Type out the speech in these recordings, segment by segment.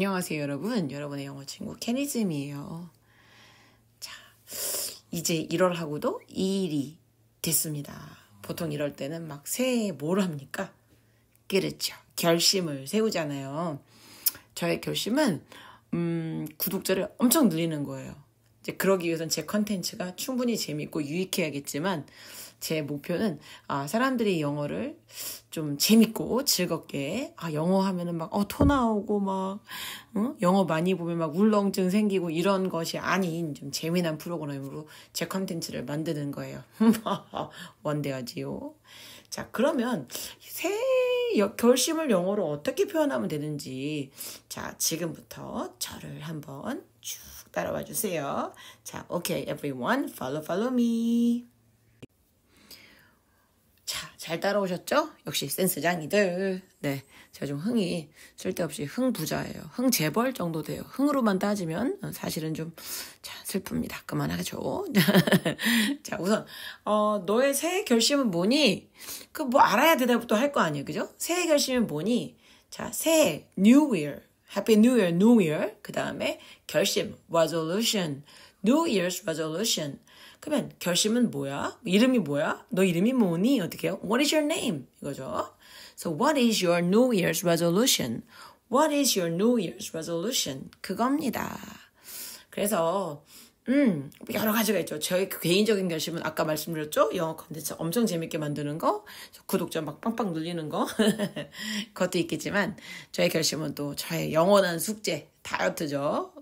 안녕하세요, 여러분. 여러분의 영어 친구 캐니즘이에요. 자, 이제 1월하고도 2일이 됐습니다. 보통 이럴 때는 막 새해 뭘 합니까? 그렇죠. 결심을 세우잖아요. 저의 결심은 음, 구독자를 엄청 늘리는 거예요. 이제 그러기 위해선 제 컨텐츠가 충분히 재밌고 유익해야겠지만 제 목표는 아, 사람들이 영어를 좀 재밌고 즐겁게 아, 영어 하면은 막어토 나오고 막 응? 영어 많이 보면 막 울렁증 생기고 이런 것이 아닌 좀 재미난 프로그램으로 제 컨텐츠를 만드는 거예요. 원대하지요. 자 그러면 새 결심을 영어로 어떻게 표현하면 되는지 자 지금부터 저를 한번 쭉 따라와 주세요. 자, okay everyone, follow follow me. 잘 따라오셨죠? 역시 센스장이들. 네. 제가 좀 흥이 쓸데없이 흥부자예요. 흥재벌 정도 돼요. 흥으로만 따지면 사실은 좀 자, 슬픕니다. 그만하죠. 자, 우선 어, 너의 새해 결심은 뭐니? 그 뭐 알아야 대답터할 거 아니에요. 그죠? 새해 결심은 뭐니? 자, 새해 new year. happy new year, new year. 그다음에 결심 resolution. new year's resolution. 그러면 결심은 뭐야? 이름이 뭐야? 너 이름이 뭐니? 어떻게 해요? What is your name? 이거죠. So what is your New Year's resolution? What is your New Year's resolution? 그겁니다. 그래서 음, 여러 가지가 있죠. 저의 그 개인적인 결심은 아까 말씀드렸죠? 영어 컨텐츠 엄청 재밌게 만드는 거, 구독자 막 빵빵 눌리는 거, 그것도 있겠지만, 저의 결심은 또 저의 영원한 숙제, 다이어트죠.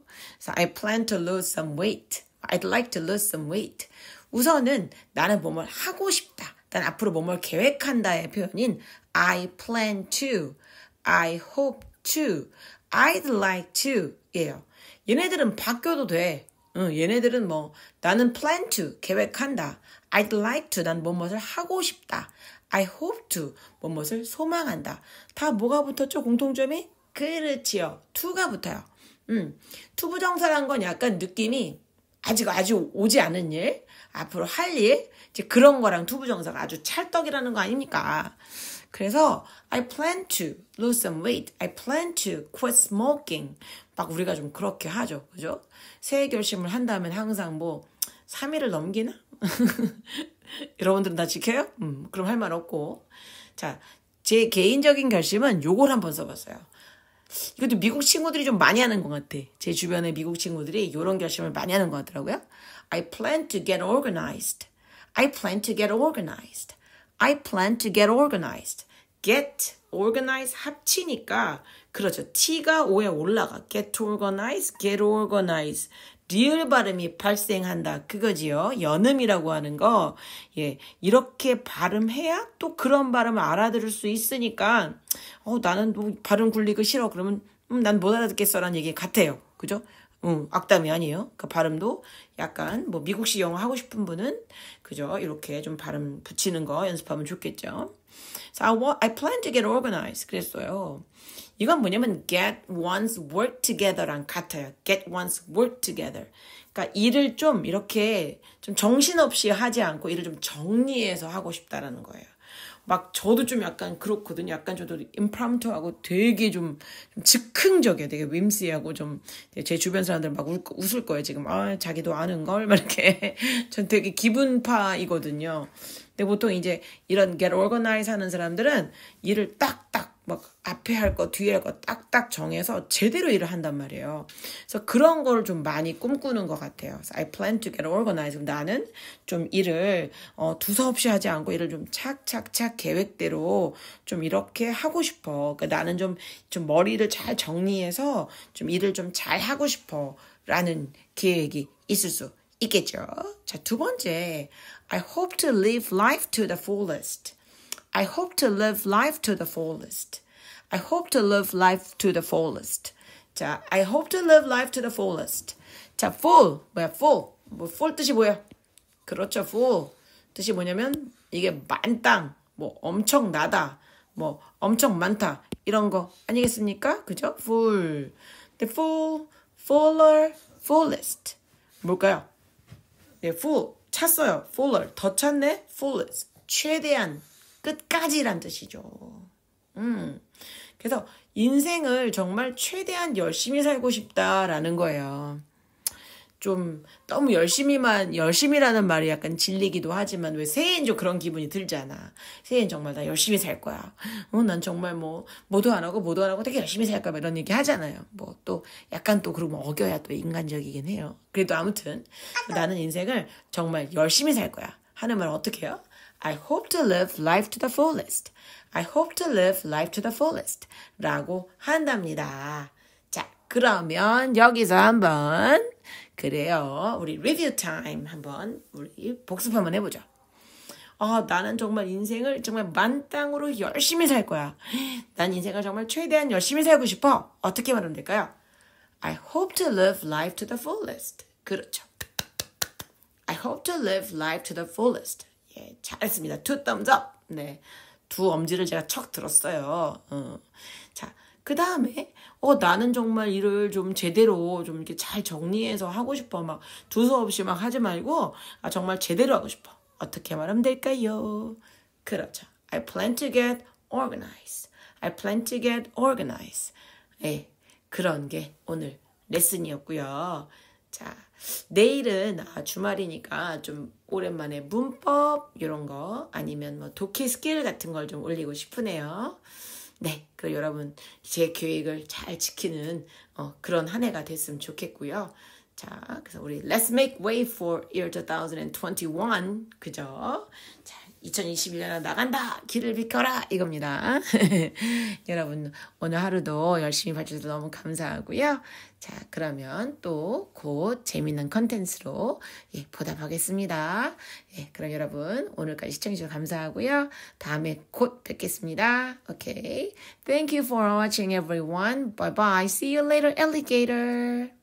So I plan to lose some weight. I'd like to lose some weight. 우선은 나는 뭐뭘 하고 싶다. 난 앞으로 뭐뭘 계획한다의 표현인 I plan to, I hope to, I'd like to 예요. 얘네들은 바뀌어도 돼. 응, 얘네들은 뭐 나는 plan to 계획한다. I'd like to 난 뭐뭐를 하고 싶다. I hope to 뭐뭐를 소망한다. 다 뭐가 붙었죠? 공통점이 그렇지요. to가 붙어요. 음, 투부정사란 건 약간 느낌이 아직 아직 오지 않은 일, 앞으로 할 일, 이제 그런 거랑 투부정사가 아주 찰떡이라는 거 아닙니까? 그래서 I plan to lose some weight. I plan to quit smoking. 막 우리가 좀 그렇게 하죠. 그죠? 새해 결심을 한다면 항상 뭐 3일을 넘기나? 여러분들은 다 지켜요? 음, 그럼 할 말 없고. 자, 제 개인적인 결심은 요걸 한번 써봤어요. 이것도 미국 친구들이 좀 많이 하는 것 같아. 제 주변에 미국 친구들이 이런 결심을 많이 하는 것 같더라고요. I plan to get organized. I plan to get organized. I plan to get organized. get organized 합치니까 그렇죠. T가 5에 올라가. get organized, get organized. 리을 발음이 발생한다. 그거지요. 연음이라고 하는 거. 예. 이렇게 발음해야 또 그런 발음을 알아들을 수 있으니까, 어, 나는 뭐 발음 굴리고 싫어. 그러면, 음, 난 못 알아듣겠어. 라는 얘기 같아요. 그죠? 음, 악담이 아니에요. 그 발음도 약간 뭐 미국식 영어 하고 싶은 분은 그죠? 이렇게 좀 발음 붙이는 거 연습하면 좋겠죠. So I, want, I plan to get organized. 그랬어요. 이건 뭐냐면 get one's work together랑 같아요. get one's work together. 그러니까 일을 좀 이렇게 좀 정신없이 하지 않고 일을 좀 정리해서 하고 싶다라는 거예요. 막 저도 좀 약간 그렇거든요. 약간 저도 임프라운트하고 되게 좀, 즉흥적이에요. 되게 윰시하고 좀 제 주변 사람들 막 울, 웃을 거예요. 지금 아 자기도 아는 걸 막 이렇게 전 되게 기분파이거든요. 근데 보통 이제 이런 get organized 하는 사람들은 일을 딱딱 막 앞에 할 거 뒤에 할 거 딱딱 정해서 제대로 일을 한단 말이에요. 그래서 그런 거를 좀 많이 꿈꾸는 것 같아요. I plan to get organized. 나는 좀 일을 어, 두서없이 하지 않고 일을 좀 착착착 계획대로 좀 이렇게 하고 싶어. 그러니까 나는 좀, 좀 머리를 잘 정리해서 좀 일을 좀 잘 하고 싶어. 라는 계획이 있을 수 있겠죠. 자, 두 번째. I hope to live life to the fullest. I hope to live life to the fullest. I hope to live life to the fullest. 자, I hope to live life to the fullest. 자, full 뭐야? full 뭐 full 뜻이 뭐야? 그렇죠, full 뜻이 뭐냐면 이게 만땅, 뭐 엄청나다, 뭐 엄청 많다 이런 거 아니겠습니까? 그죠? full, the full, fuller, fullest 뭘까요? 네, full 찼어요, fuller 더 찼네, fullest 최대한 끝까지란 뜻이죠. 음. 그래서 인생을 정말 최대한 열심히 살고 싶다라는 거예요. 좀 너무 열심히만 열심히라는 말이 약간 질리기도 하지만 왜 새해엔 좀 그런 기분이 들잖아. 새해엔 정말 나 열심히 살 거야. 어, 난 정말 뭐 뭐도 안 하고 뭐도 안 하고 되게 열심히 살 거야 이런 얘기 하잖아요. 뭐 또 약간 또 그러면 어겨야 또 인간적이긴 해요. 그래도 아무튼 나는 인생을 정말 열심히 살 거야. 하는 말 어떻게 해요? I hope to live life to the fullest. I hope to live life to the fullest. 라고 한답니다. 자, 그러면 여기서 한번 그래요. 우리 리뷰 타임 한번 우리 복습 한번 해보죠. 어, 나는 정말 인생을 정말 만땅으로 열심히 살 거야. 난 인생을 정말 최대한 열심히 살고 싶어. 어떻게 말하면 될까요? I hope to live life to the fullest. 그렇죠. I hope to live life to the fullest. 예, 잘했습니다. 투 thumbs u 네. 두 엄지를 제가 척 들었어요. 어. 자, 그 다음에, 어, 나는 정말 일을 좀 제대로 좀 이렇게 잘 정리해서 하고 싶어. 막 두서없이 막 하지 말고, 아, 정말 제대로 하고 싶어. 어떻게 말하면 될까요? 그렇죠. I plan to get organized. I plan to get organized. 예, 그런 게 오늘 레슨이었고요. 자, 내일은 아, 주말이니까 좀 오랜만에 문법 이런 거 아니면 뭐 독해 스킬 같은 걸 좀 올리고 싶으네요. 네, 그 여러분 제 계획을 잘 지키는 어, 그런 한 해가 됐으면 좋겠고요. 자, 그래서 우리 Let's make way for year 2021 그죠? 자, 2021년은 나간다! 길을 비켜라! 이겁니다. 여러분, 오늘 하루도 열심히 봐주셔서 너무 감사하고요. 자, 그러면 또 곧 재밌는 컨텐츠로 예, 보답하겠습니다. 예, 그럼 여러분, 오늘까지 시청해주셔서 감사하고요. 다음에 곧 뵙겠습니다. 오케이. Okay. Thank you for watching everyone. Bye bye. See you later, alligator.